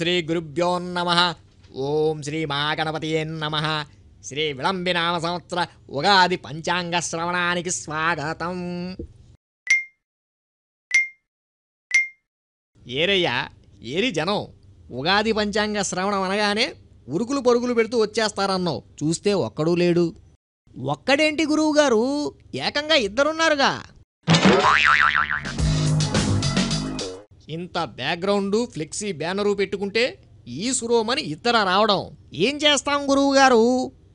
శ్రీ గురుభ్యో నమ ఓం శ్రీ మహాగణపతియే నమ శ్రీ విళంబి నామ సంవత్సర ఉగాది పంచాంగ శ్రవణానికి స్వాగతం ఏరయ్యా ఏరి జనం ఉగాది పంచాంగ శ్రవణం అనగానే ఉరుకులు పరుగులు పెడుతూ వచ్చేస్తారన్నావు చూస్తే ఒక్కడూ లేడు ఒక్కడేంటి గురువుగారు ఏకంగా ఇద్దరున్నారుగా ఇంత బ్యాక్గ్రౌండ్ ఫ్లెక్సీ బ్యానరు పెట్టుకుంటే ఈ సురోమని ఇతర రావడం ఏం చేస్తాం గురువు గారు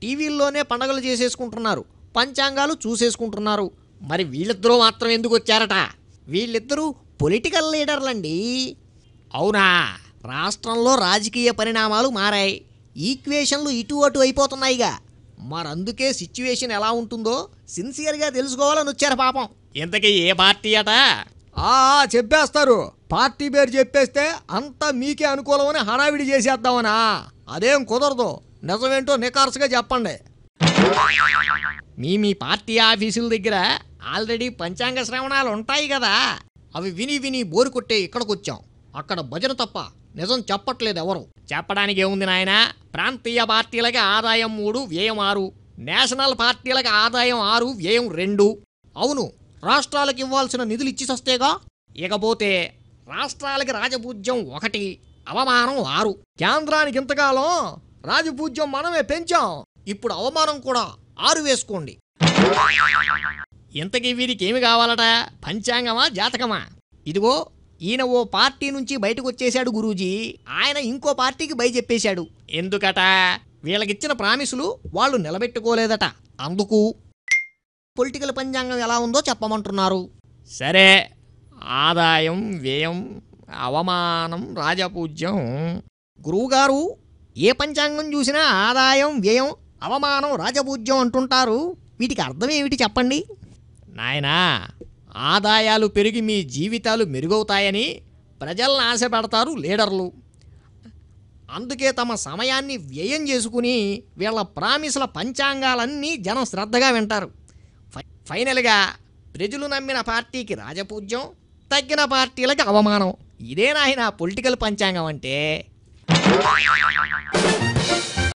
టీవీల్లోనే పండగలు చేసేసుకుంటున్నారు పంచాంగాలు చూసేసుకుంటున్నారు మరి వీళ్ళిద్దరూ మాత్రం ఎందుకు వచ్చారట వీళ్ళిద్దరూ పొలిటికల్ లీడర్లండి అవునా రాష్ట్రంలో రాజకీయ పరిణామాలు మారాయి ఈక్వేషన్లు ఇటు అటు అయిపోతున్నాయిగా మరందుకే సిచ్యువేషన్ ఎలా ఉంటుందో సిన్సియర్గా తెలుసుకోవాలని వచ్చారు పాపం ఇంతకీ ఏ పార్టీ అట చెప్పేస్తారు పార్టీ పేరు చెప్పేస్తే అంతా మీకే అనుకూలమని హడావిడి చేసేద్దామనా అదేం కుదరదు నిజమేంటో నికార్సుగా చెప్పండి మీ మీ పార్టీ ఆఫీసుల దగ్గర ఆల్రెడీ పంచాంగ శ్రవణాలు ఉంటాయి కదా అవి విని విని బోరు కొట్టే ఇక్కడికొచ్చాం అక్కడ భజన తప్ప నిజం చెప్పట్లేదు ఎవరు చెప్పడానికి ఏముంది నాయన ప్రాంతీయ పార్టీలకి ఆదాయం మూడు వ్యయం ఆరు నేషనల్ పార్టీలకు ఆదాయం ఆరు వ్యయం రెండు అవును రాష్ట్రాలకు ఇవ్వాల్సిన నిధులు ఇచ్చిసస్తేగా ఇకపోతే రాష్ట్రాలకి రాజపూజ్యం ఒకటి అవమానం ఆరు కేంద్రానికి ఇంతకాలం రాజపూజ్యం మనమే పెంచాం ఇప్పుడు అవమానం కూడా ఆరు వేసుకోండి ఇంతకీ వీరికి ఏమి కావాలట పంచాంగమా జాతకమా ఇదిగో ఈయన ఓ పార్టీ నుంచి బయటకు వచ్చేశాడు గురూజీ ఆయన ఇంకో పార్టీకి బయ చెప్పేశాడు ఎందుకట వీళ్ళకిచ్చిన ప్రామిసులు వాళ్ళు నిలబెట్టుకోలేదట అందుకు పొలిటికల్ పంచాంగం ఎలా ఉందో చెప్పమంటున్నారు సరే ఆదాయం వ్యయం అవమానం రాజపూజ్యం గురువుగారు ఏ పంచాంగం చూసినా ఆదాయం వ్యయం అవమానం రాజపూజ్యం అంటుంటారు వీటికి అర్థం ఏమిటి చెప్పండి నాయనా ఆదాయాలు పెరిగి మీ జీవితాలు మెరుగవుతాయని ప్రజలను ఆశపడతారు లీడర్లు అందుకే తమ సమయాన్ని వ్యయం చేసుకుని వీళ్ళ ప్రామిసుల పంచాంగాలన్నీ జనం శ్రద్ధగా వింటారు ఫైనల్గా ప్రజలు నమ్మిన పార్టీకి రాజపూజ్యం తగ్గిన పార్టీలకు అవమానం ఇదే నాయన పొలిటికల్ పంచాంగం అంటే